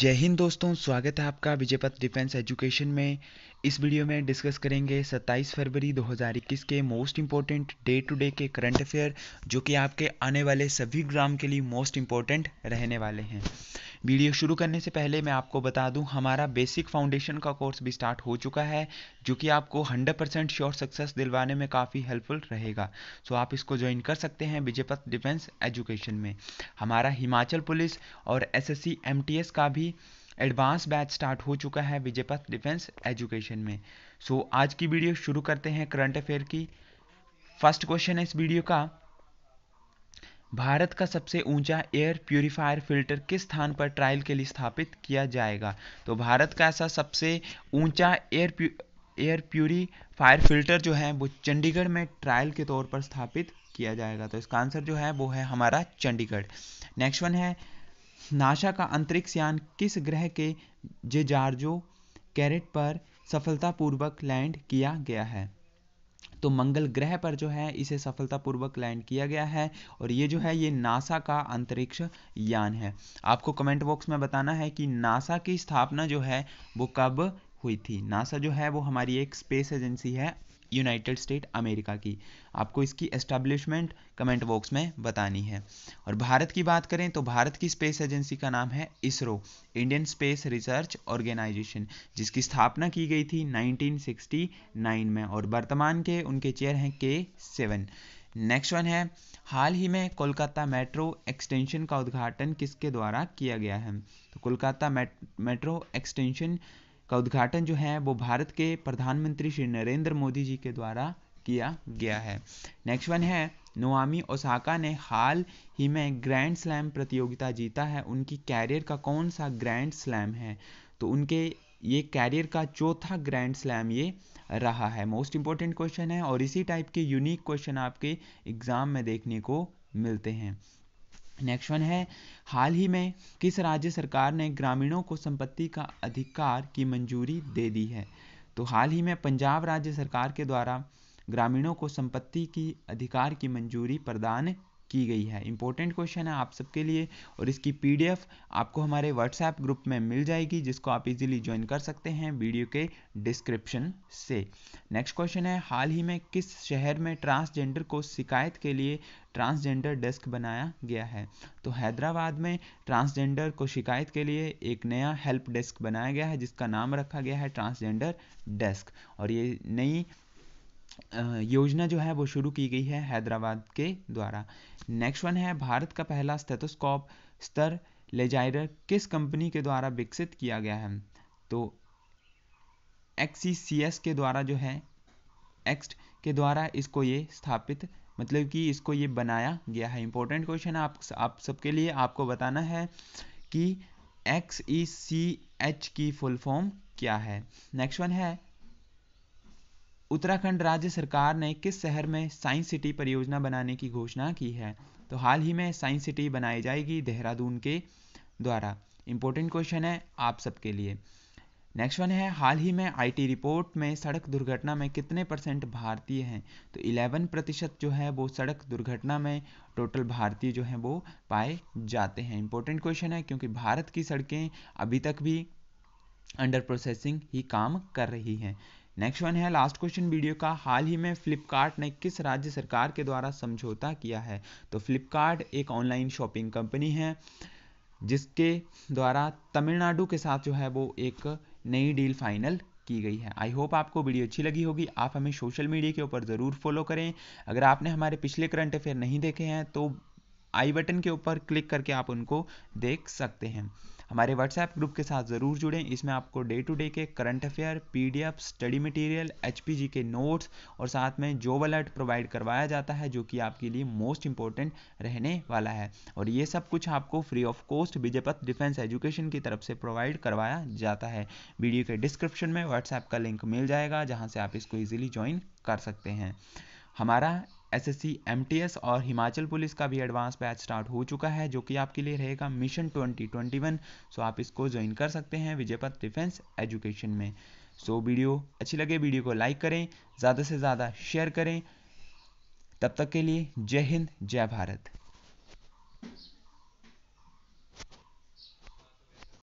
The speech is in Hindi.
जय हिंद दोस्तों स्वागत है आपका विजयपथ डिफेंस एजुकेशन में इस वीडियो में डिस्कस करेंगे 27 फरवरी 2021 के most important day to day के करंट अफेयर जो कि आपके आने वाले सभी ग्राम के लिए मोस्ट इंपॉर्टेंट रहने वाले हैं वीडियो शुरू करने से पहले मैं आपको बता दूं हमारा बेसिक फाउंडेशन का कोर्स भी स्टार्ट हो चुका है जो कि आपको 100 परसेंट श्योर सक्सेस दिलवाने में काफ़ी हेल्पफुल रहेगा सो आप इसको ज्वाइन कर सकते हैं विजयपथ डिफेंस एजुकेशन में हमारा हिमाचल पुलिस और एस एस का भी एडवांस बैच स्टार्ट हो चुका है विजयपथ डिफेंस एजुकेशन में सो आज की वीडियो शुरू करते हैं करंट अफेयर की फर्स्ट क्वेश्चन है इस वीडियो का भारत का सबसे ऊंचा एयर प्योरीफायर फिल्टर किस स्थान पर ट्रायल के लिए स्थापित किया जाएगा तो भारत का ऐसा सबसे ऊंचा एयर प्यू, एयर प्योरीफायर फिल्टर जो है वो चंडीगढ़ में ट्रायल के तौर पर स्थापित किया जाएगा तो इसका आंसर जो है वो है हमारा चंडीगढ़ नेक्स्ट वन है नासा का अंतरिक्ष यान किस ग्रह के जेजार्जो कैरेट पर सफलतापूर्वक लैंड किया गया है तो मंगल ग्रह पर जो है इसे सफलतापूर्वक लैंड किया गया है और ये जो है ये नासा का अंतरिक्ष यान है आपको कमेंट बॉक्स में बताना है कि नासा की स्थापना जो है वो कब हुई थी नासा जो है वो हमारी एक स्पेस एजेंसी है यूनाइटेड स्टेट अमेरिका की आपको इसकी एस्टेब्लिशमेंट कमेंट बॉक्स में बतानी है और भारत की बात करें तो भारत की स्पेस एजेंसी का नाम है ISRO Indian Space Research Organisation जिसकी स्थापना की गई थी 1969 में और वर्तमान के उनके चेयर हैं के सेवन नेक्स्ट वन है हाल ही में कोलकाता मेट्रो एक्सटेंशन का उद्घाटन किसके द्वारा किया गया है तो कोलकाता मेट्रो एक्सटेंशन का उद्घाटन जो है वो भारत के प्रधानमंत्री श्री नरेंद्र मोदी जी के द्वारा किया गया है नेक्स्ट वन है नोआमी ओसाका ने हाल ही में ग्रैंड स्लैम प्रतियोगिता जीता है उनकी कैरियर का कौन सा ग्रैंड स्लैम है तो उनके ये कैरियर का चौथा ग्रैंड स्लैम ये रहा है मोस्ट इंपॉर्टेंट क्वेश्चन है और इसी टाइप के यूनिक क्वेश्चन आपके एग्जाम में देखने को मिलते हैं नेक्स्ट वन है हाल ही में किस राज्य सरकार ने ग्रामीणों को संपत्ति का अधिकार की मंजूरी दे दी है तो हाल ही में पंजाब राज्य सरकार के द्वारा ग्रामीणों को संपत्ति की अधिकार की मंजूरी प्रदान की गई है इंपॉर्टेंट क्वेश्चन है आप सबके लिए और इसकी पीडीएफ आपको हमारे व्हाट्सएप ग्रुप में मिल जाएगी जिसको आप इजीली ज्वाइन कर सकते हैं वीडियो के डिस्क्रिप्शन से नेक्स्ट क्वेश्चन है हाल ही में किस शहर में ट्रांसजेंडर को शिकायत के लिए ट्रांसजेंडर डेस्क बनाया गया है तो हैदराबाद में ट्रांसजेंडर को शिकायत के लिए एक नया हेल्प डेस्क बनाया गया है जिसका नाम रखा गया है ट्रांसजेंडर डेस्क और ये नई योजना जो है वो शुरू की गई है हैदराबाद के द्वारा नेक्स्ट वन है भारत का पहला स्टेथोस्कोप स्तर लेजाइडर किस कंपनी के द्वारा विकसित किया गया है तो एक्स e के द्वारा जो है एक्स्ट e के द्वारा इसको ये स्थापित मतलब कि इसको ये बनाया गया है इंपॉर्टेंट क्वेश्चन आप आप सबके लिए आपको बताना है कि एक्स ई सी एच की फुल फॉर्म क्या है नेक्स्ट वन है उत्तराखंड राज्य सरकार ने किस शहर में साइंस सिटी परियोजना बनाने की घोषणा की है तो हाल ही में साइंस सिटी बनाई जाएगी देहरादून के द्वारा इंपॉर्टेंट क्वेश्चन है आप सबके लिए नेक्स्ट वन है हाल ही में आईटी रिपोर्ट में सड़क दुर्घटना में कितने परसेंट भारतीय हैं तो 11 प्रतिशत जो है वो सड़क दुर्घटना में टोटल भारतीय जो है वो पाए जाते हैं इंपॉर्टेंट क्वेश्चन है क्योंकि भारत की सड़कें अभी तक भी अंडर प्रोसेसिंग ही काम कर रही हैं नेक्स्ट वन है लास्ट क्वेश्चन वीडियो का हाल ही में फ्लिपकार्ट ने किस राज्य सरकार के द्वारा समझौता किया है तो फ्लिपकार्ट एक ऑनलाइन शॉपिंग कंपनी है जिसके द्वारा तमिलनाडु के साथ जो है वो एक नई डील फाइनल की गई है आई होप आपको वीडियो अच्छी लगी होगी आप हमें सोशल मीडिया के ऊपर ज़रूर फॉलो करें अगर आपने हमारे पिछले करंट अफेयर नहीं देखे हैं तो आई बटन के ऊपर क्लिक करके आप उनको देख सकते हैं हमारे व्हाट्सएप ग्रुप के साथ ज़रूर जुड़ें इसमें आपको डे टू डे के current affair PDF study material एच के नोट्स और साथ में जॉब अलर्ट प्रोवाइड करवाया जाता है जो कि आपके लिए मोस्ट इंपॉर्टेंट रहने वाला है और ये सब कुछ आपको free of cost Vijaypath defence education की तरफ से प्रोवाइड करवाया जाता है वीडियो के डिस्क्रिप्शन में व्हाट्सएप का लिंक मिल जाएगा जहाँ से आप इसको ईजिली ज्वाइन कर सकते हैं हमारा एसएससी एमटीएस और हिमाचल पुलिस का भी एडवांस बैच स्टार्ट हो चुका है जो कि आपके लिए रहेगा मिशन 2021 सो आप इसको ज्वाइन कर सकते हैं विजयपथ डिफेंस एजुकेशन में सो वीडियो अच्छी लगे वीडियो को लाइक करें ज़्यादा से ज़्यादा शेयर करें तब तक के लिए जय हिंद जय भारत